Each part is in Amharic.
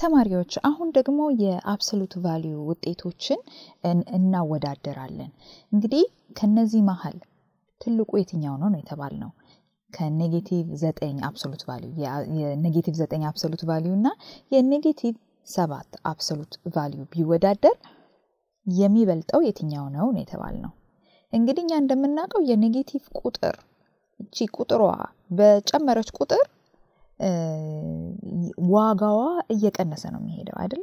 ተማሪዎች አሁን ደግሞ የአብሶሉት ቫሊዩ ውጤቶችን እናወዳደራለን። እንግዲህ ከነዚህ መሀል ትልቁ የትኛው ነው ነው የተባል ነው ከኔጌቲቭ ዘጠኝ አብሶሉት ቫሊዩ የኔጌቲቭ ዘጠኝ አብሶሉት ቫሊዩ እና የኔጌቲቭ ሰባት አብሶሉት ቫሊዩ ቢወዳደር የሚበልጠው የትኛው ነው ነው የተባል ነው። እንግዲህ እኛ እንደምናውቀው የኔጌቲቭ ቁጥር እቺ ቁጥሯ በጨመረች ቁጥር ዋጋዋ እየቀነሰ ነው የሚሄደው አይደለ?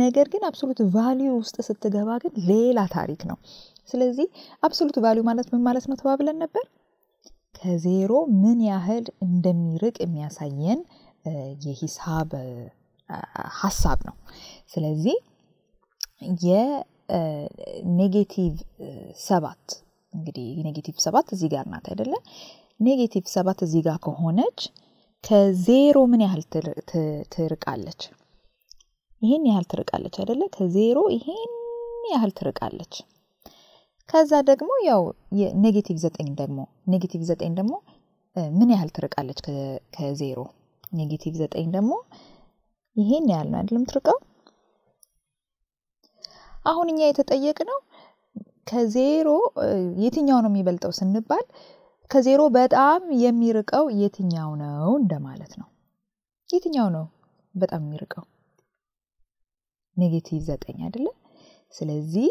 ነገር ግን አብሶሉት ቫሊዩ ውስጥ ስትገባ ግን ሌላ ታሪክ ነው። ስለዚህ አብሶሉት ቫሊዩ ማለት ምን ማለት ነው ተባብለን ነበር? ከዜሮ ምን ያህል እንደሚርቅ የሚያሳየን የሂሳብ ሀሳብ ነው። ስለዚህ የኔጌቲቭ ሰባት እንግዲህ ኔጌቲቭ ሰባት እዚህ ጋር ናት አይደለ? ኔጌቲቭ ሰባት እዚህ ጋር ከሆነች ከዜሮ ምን ያህል ትርቃለች? ይህን ያህል ትርቃለች አይደለ? ከዜሮ ይሄን ያህል ትርቃለች። ከዛ ደግሞ ያው ኔጌቲቭ ዘጠኝ ደግሞ ኔጌቲቭ ዘጠኝ ደግሞ ምን ያህል ትርቃለች ከዜሮ? ኔጌቲቭ ዘጠኝ ደግሞ ይሄን ያህል ነው አይደለም ትርቀው። አሁን እኛ የተጠየቅ ነው ከዜሮ የትኛው ነው የሚበልጠው ስንባል ከዜሮ በጣም የሚርቀው የትኛው ነው እንደማለት ነው። የትኛው ነው በጣም የሚርቀው? ኔጌቲቭ ዘጠኝ አይደለም። ስለዚህ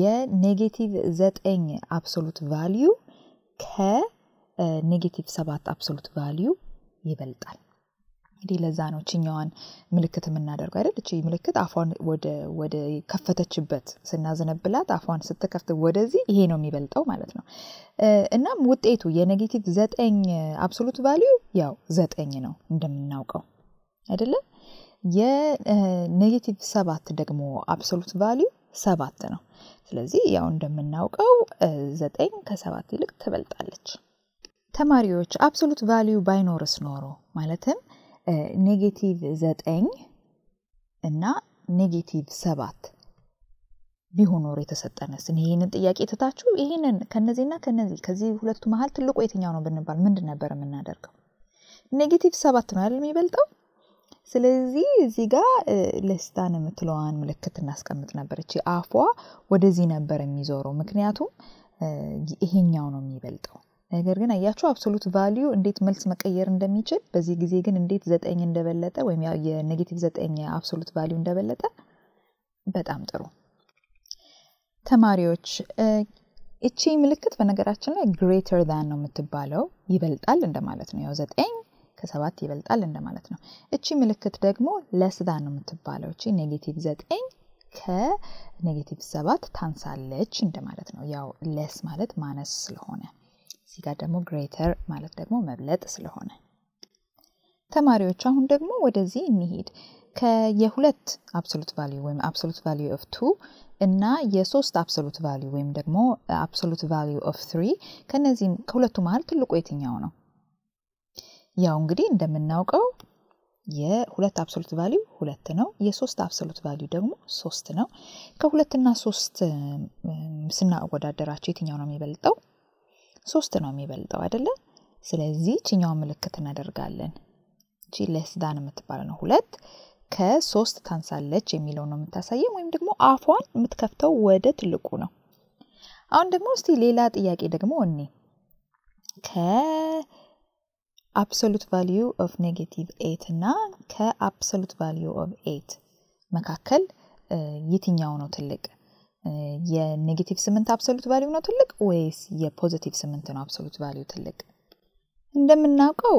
የኔጌቲቭ ዘጠኝ አብሶሉት ቫሊዩ ከኔጌቲቭ ሰባት አብሶሉት ቫሊዩ ይበልጣል። እንግዲህ ለዛ ነው ችኛዋን ምልክት የምናደርገው አይደል? እቺ ምልክት አፏን ወደ ከፈተችበት ስናዘነብላት አፏን ስትከፍት ወደዚህ ይሄ ነው የሚበልጠው ማለት ነው። እናም ውጤቱ የኔጌቲቭ ዘጠኝ አብሶሉት ቫሊዩ ያው ዘጠኝ ነው እንደምናውቀው አይደለም። የኔጌቲቭ ሰባት ደግሞ አብሶሉት ቫሊዩ ሰባት ነው። ስለዚህ ያው እንደምናውቀው ዘጠኝ ከሰባት ይልቅ ትበልጣለች። ተማሪዎች አብሶሉት ቫሊዩ ባይኖርስ ኖሮ ማለትም ኔጌቲቭ ዘጠኝ እና ኔጌቲቭ ሰባት ቢሆን ኖሮ የተሰጠንስ ይህንን ጥያቄ ትታችሁ ይህንን ከነዚህና ከነዚህ ከዚህ ሁለቱ መሀል ትልቁ የትኛው ነው ብንባል ምንድን ነበር የምናደርገው? ኔጌቲቭ ሰባት ነው ያለ የሚበልጠው? ስለዚህ እዚህ ጋር ለስታን የምትለዋን ምልክት እናስቀምጥ ነበር። እቺ አፏ ወደዚህ ነበር የሚዞረው፣ ምክንያቱም ይሄኛው ነው የሚበልጠው። ነገር ግን አያችሁ አብሶሉት ቫሊዩ እንዴት መልስ መቀየር እንደሚችል በዚህ ጊዜ ግን እንዴት ዘጠኝ እንደበለጠ ወይም ያው የኔጌቲቭ ዘጠኝ አብሶሉት ቫሊዩ እንደበለጠ በጣም ጥሩ ተማሪዎች እቺ ምልክት በነገራችን ላይ ግሬተር ዛን ነው የምትባለው ይበልጣል እንደማለት ነው ያው ዘጠኝ ከሰባት ይበልጣል እንደማለት ነው እቺ ምልክት ደግሞ ለስ ዛን ነው የምትባለው እቺ ኔጌቲቭ ዘጠኝ ከኔጌቲቭ ሰባት ታንሳለች እንደማለት ነው ያው ለስ ማለት ማነስ ስለሆነ እዚህ ጋር ደግሞ ግሬተር ማለት ደግሞ መብለጥ ስለሆነ ተማሪዎች አሁን ደግሞ ወደዚህ እንሂድ። ከየሁለት አብሶሉት ቫሊዩ ወይም አብሶሉት ቫሊዩ ኦፍ ቱ እና የሶስት አብሶሉት ቫሊዩ ወይም ደግሞ አብሶሉት ቫሊዩ ኦፍ ትሪ ከነዚህም ከሁለቱ መሀል ትልቁ የትኛው ነው? ያው እንግዲህ እንደምናውቀው የሁለት አብሶሉት ቫሊዩ ሁለት ነው። የሶስት አብሶሉት ቫሊዩ ደግሞ ሶስት ነው። ከሁለትና ሶስት ስናወዳደራቸው የትኛው ነው የሚበልጠው? ሶስት ነው የሚበልጠው አይደለ? ስለዚህ ችኛው ምልክት እናደርጋለን። እቺ ለስ የምትባለ ነው። ሁለት ከሶስት ታንሳለች የሚለው ነው የምታሳየም ወይም ደግሞ አፏን የምትከፍተው ወደ ትልቁ ነው። አሁን ደግሞ እስቲ ሌላ ጥያቄ ደግሞ እኔ ከአብሶሉት ቫሊዩ ኦፍ ኔጌቲቭ ኤት እና ከአብሶሉት ቫሊዩ ኦፍ ኤት መካከል የትኛው ነው ትልቅ? የኔጌቲቭ ስምንት አብሶሉት ቫሊዩ ነው ትልቅ ወይስ የፖዚቲቭ ስምንት ነው አብሶሉት ቫሊዩ ትልቅ? እንደምናውቀው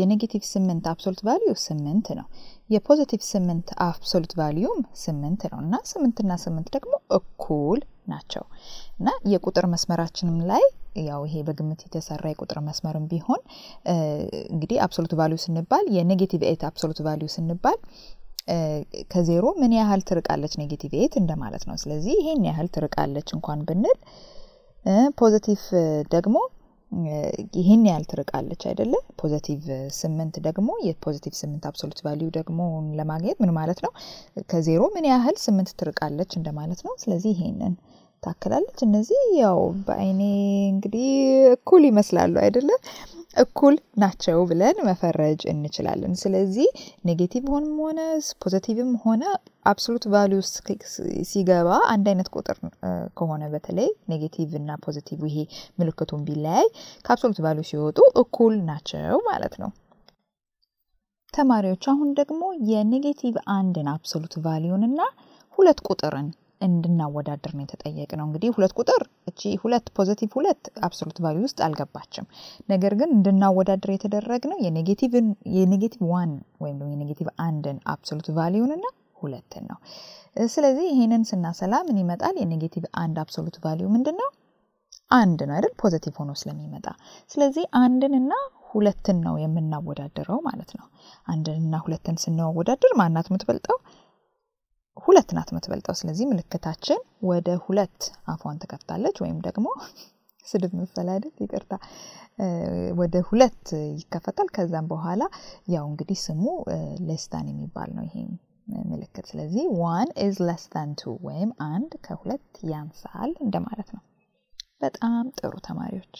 የኔጌቲቭ ስምንት አብሶሉት ቫሊዩ ስምንት ነው። የፖዚቲቭ ስምንት አብሶሉት ቫሊዩም ስምንት ነው እና ስምንትና ስምንት ደግሞ እኩል ናቸው እና የቁጥር መስመራችንም ላይ ያው ይሄ በግምት የተሰራ የቁጥር መስመርም ቢሆን እንግዲህ አብሶሉት ቫሊዩ ስንባል የኔጌቲቭ ኤት አብሶሉት ቫሊዩ ስንባል ከዜሮ ምን ያህል ትርቃለች ኔጌቲቭ ኤት እንደማለት ነው። ስለዚህ ይሄን ያህል ትርቃለች እንኳን ብንል ፖዘቲቭ ደግሞ ይህን ያህል ትርቃለች አይደለ? ፖዘቲቭ ስምንት ደግሞ የፖዘቲቭ ስምንት አብሶሉት ቫሊዩ ደግሞ ለማግኘት ምን ማለት ነው? ከዜሮ ምን ያህል ስምንት ትርቃለች እንደማለት ነው። ስለዚህ ይሄንን ታክላለች። እነዚህ ያው በአይኔ እንግዲህ እኩል ይመስላሉ አይደለም? እኩል ናቸው ብለን መፈረጅ እንችላለን። ስለዚህ ኔጌቲቭም ሆነ ፖዘቲቭም ሆነ አብሶሉት ቫሉ ሲገባ አንድ አይነት ቁጥር ከሆነ በተለይ ኔጌቲቭ እና ፖዘቲቭ ይሄ ምልክቱን ቢለያይ ከአብሶሉት ቫሉ ሲወጡ እኩል ናቸው ማለት ነው። ተማሪዎች አሁን ደግሞ የኔጌቲቭ አንድን አብሶሉት ቫሊዩን እና ሁለት ቁጥርን እንድናወዳድር ነው የተጠየቅ ነው። እንግዲህ ሁለት ቁጥር እቺ ሁለት ፖዘቲቭ ሁለት አብሶሉት ቫሊዩ ውስጥ አልገባችም። ነገር ግን እንድናወዳድር የተደረግ ነው የኔጌቲቭ ዋን ወይም ደግሞ የኔጌቲቭ አንድን አብሶሉት ቫሊዩንና ሁለትን ነው። ስለዚህ ይሄንን ስናሰላ ምን ይመጣል? የኔጌቲቭ አንድ አብሶሉት ቫሊዩ ምንድን ነው? አንድ ነው አይደል? ፖዘቲቭ ሆኖ ስለሚመጣ ስለዚህ አንድን እና ሁለትን ነው የምናወዳድረው ማለት ነው። አንድን እና ሁለትን ስናወዳድር ማናት የምትበልጠው? ሁለት ናት የምትበልጠው። ስለዚህ ምልክታችን ወደ ሁለት አፏን ትከፍታለች ወይም ደግሞ ስድብ መሰል አይደል? ይቅርታ ወደ ሁለት ይከፈታል። ከዛም በኋላ ያው እንግዲህ ስሙ ሌስታን የሚባል ነው ይሄ ምልክት። ስለዚህ ዋን ኢዝ ሌስታን ቱ ወይም አንድ ከሁለት ያንሳል እንደማለት ነው። በጣም ጥሩ ተማሪዎች